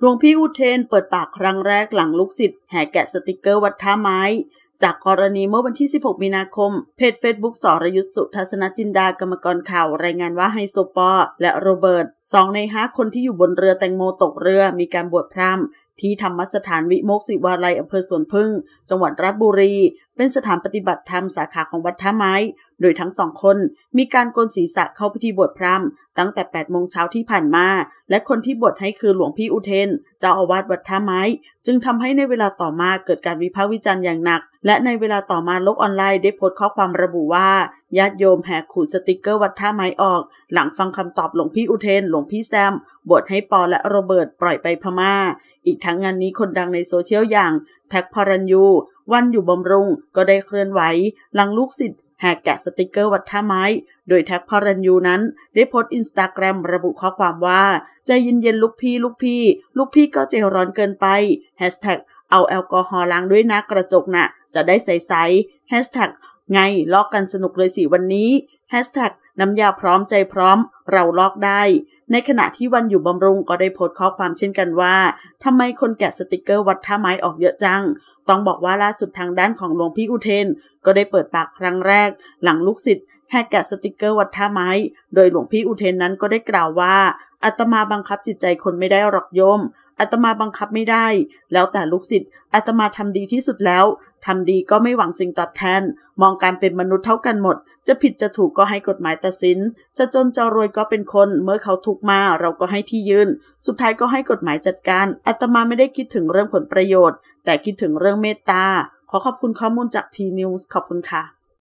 หลวงพี่อุเทนเปิดปากครั้งแรกหลังลูกศิษย์แห่แกะสติกเกอร์วัดท่าไม้ จากกรณีเมื่อวันที่ 16 มีนาคม เพจเฟซบุ๊กสรยุทธสุทัศนจินดากรรมกรข่าวรายงานว่าไฮโซปอและโรเบิร์ตสองในห้าคนที่อยู่บนเรือแตงโมตกเรือมีการบวชพรามที่ธรรมสถานวิโมกศิวาลัยอำเภอสวนพึ่ง จังหวัดราชบุรี เป็นสถานปฏิบัติธรรมสาขาของวัดท่าไม้ โดยทั้งสองคนมีการโกนศีรษะเข้าพิธีบวชพรามตั้งแต่8โมงเช้าที่ผ่านมา และคนที่บวชให้คือหลวงพี่อุเทนเจ้าอาวาสวัดท่าไม้ จึงทำให้ในเวลาต่อมาเกิดการวิพากษ์วิจารณ์อย่างหนัก และในเวลาต่อมาโลกออนไลน์ ได้โพสต์ข้อความระบุว่าญาติโยมแหกขูดสติกเกอร์วัดท่าไม้ออก หลังฟังคำตอบหลวงพี่อุเทน หลวงพี่แซมบวชให้ปอและโรเบิร์ตปล่อยไปพมา่าอีกทั้งงานนี้คนดังในโซเชียลอย่าง แท็กพารัญยู วันอยู่บำรุงก็ได้เคลื่อนไหวหลังลูกศิษย์แหกแกะสติกเกอร์วัดท่าไม้ โดยแท็กพรัญยูนั้น ได้โพสต์อินสตาแกรมระบุข้อความว่า ใจเย็นๆลูกพี่ลูกพี่ ลูกพี่ก็เจร้อนเกินไปแฮชแท็กเอาแอลกอฮอล์ล้างด้วยนะกระจกนะ่ะจะได้ใสๆแฮชแท็กไงลอกกันสนุกเลยสิวันนี้แฮชแท็กน้ำยาพร้อมใจพร้อม เราลอกได้ในขณะที่วันอยู่บำรุงก็ได้โพสต์ข้อความเช่นกันว่าทำไมคนแกะสติกเกอร์วัดท่าไม้ออกเยอะจัง ต้องบอกว่าล่าสุดทางด้านของหลวงพี่อุเทน ก็ได้เปิดปากครั้งแรกหลังลูกศิษย์แห่แกะสติกเกอร์วัดท่าไม้ โดยหลวงพี่อุเทนนั้นก็ได้กล่าวว่าอาตมาบังคับจิตใจคนไม่ได้หรอกโยม อาตมาบังคับไม่ได้ แล้วแต่ลูกศิษย์ อาตมาทำดีที่สุดแล้ว ทำดีก็ไม่หวังสิ่งตอบแทน มองการเป็นมนุษย์เท่ากันหมด จะผิดจะถูกก็ให้กฎหมายตัดสิน จะจนจะรวยก็เป็นคน เมื่อเขาทุกมาเราก็ให้ที่ยืน สุดท้ายก็ให้กฎหมายจัดการ อาตมาไม่ได้คิดถึงเรื่องผลประโยชน์ แต่คิดถึงเรื่องเมตตา ขอขอบคุณข้อมูลจากทีนิวส์ขอบคุณค่ะ